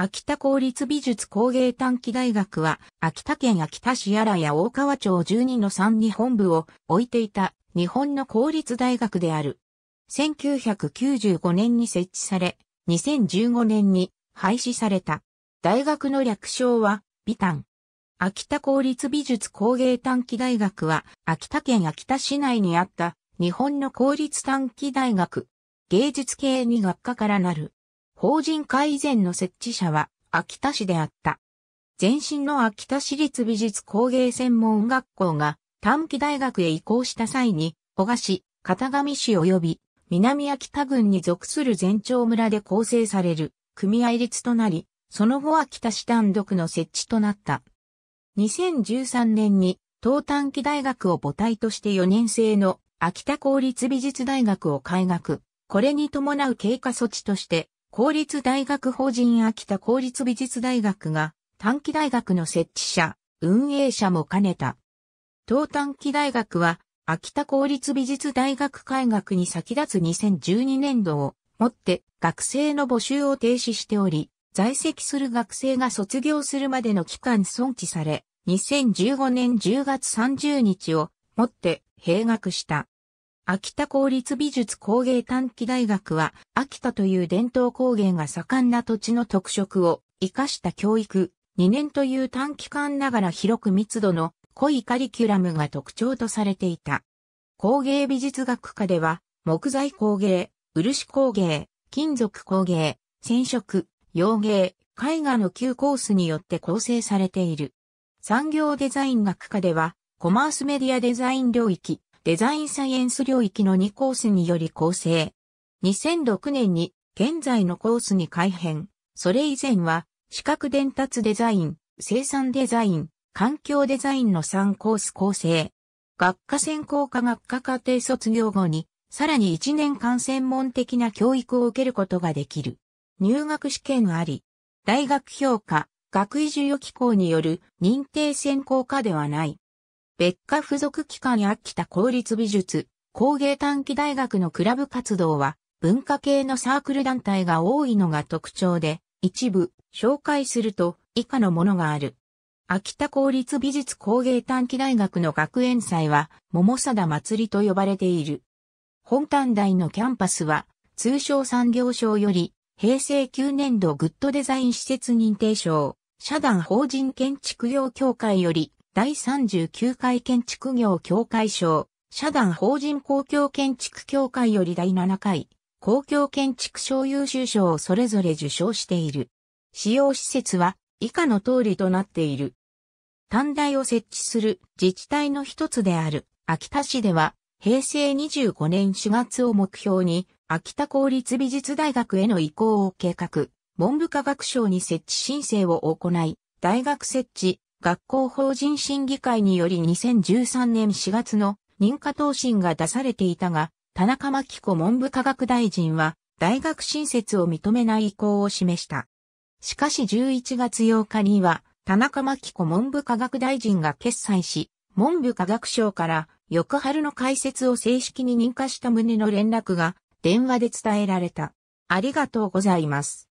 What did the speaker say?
秋田公立美術工芸短期大学は、秋田県秋田市荒谷大川町12の3に本部を置いていた日本の公立大学である。1995年に設置され、2015年に廃止された。大学の略称は、美短。秋田公立美術工芸短期大学は、秋田県秋田市内にあった日本の公立短期大学。芸術系に学科からなる。法人会以前の設置者は秋田市であった。前身の秋田市立美術工芸専門学校が短期大学へ移行した際に、小賀市、片上市及び南秋田郡に属する全町村で構成される組合立となり、その後秋田市単独の設置となった。2013年に東短期大学を母体として4年生の秋田公立美術大学を開学。これに伴う経過措置として公立大学法人秋田公立美術大学が短期大学の設置者、運営者も兼ねた。東短期大学は秋田公立美術大学開学に先立つ2012年度をもって学生の募集を停止しており、在籍する学生が卒業するまでの期間損置され、2015年10月30日をもって閉学した。秋田公立美術工芸短期大学は、秋田という伝統工芸が盛んな土地の特色を活かした教育、2年という短期間ながら広く密度の濃いカリキュラムが特徴とされていた。工芸美術学科では、木材工芸、漆工芸、金属工芸、染色、洋芸、絵画の旧コースによって構成されている。産業デザイン学科では、コマースメディアデザイン領域、デザインサイエンス領域の2コースにより構成。2006年に現在のコースに改変。それ以前は、視覚伝達デザイン、生産デザイン、環境デザインの3コース構成。学科専攻科学科課程卒業後に、さらに1年間専門的な教育を受けることができる。入学試験あり、大学評価、学位授与機構による認定専攻科ではない。別科付属機関秋田公立美術工芸短期大学のクラブ活動は文化系のサークル団体が多いのが特徴で一部紹介すると以下のものがある。秋田公立美術工芸短期大学の学園祭は桃貞祭りと呼ばれている。本短大のキャンパスは通商産業省より平成9年度グッドデザイン施設認定賞、社団法人建築業協会より第39回建築業協会賞、社団法人公共建築協会より第7回、公共建築賞優秀賞をそれぞれ受賞している。使用施設は以下の通りとなっている。短大を設置する自治体の一つである秋田市では、平成25年4月を目標に、秋田公立美術大学への移行を計画、文部科学省に設置申請を行い、大学設置、学校法人審議会により2013年4月の認可答申が出されていたが、田中真紀子文部科学大臣は大学新設を認めない意向を示した。しかし11月8日には田中真紀子文部科学大臣が決裁し、文部科学省から翌春の開設を正式に認可した旨の連絡が電話で伝えられた。ありがとうございます。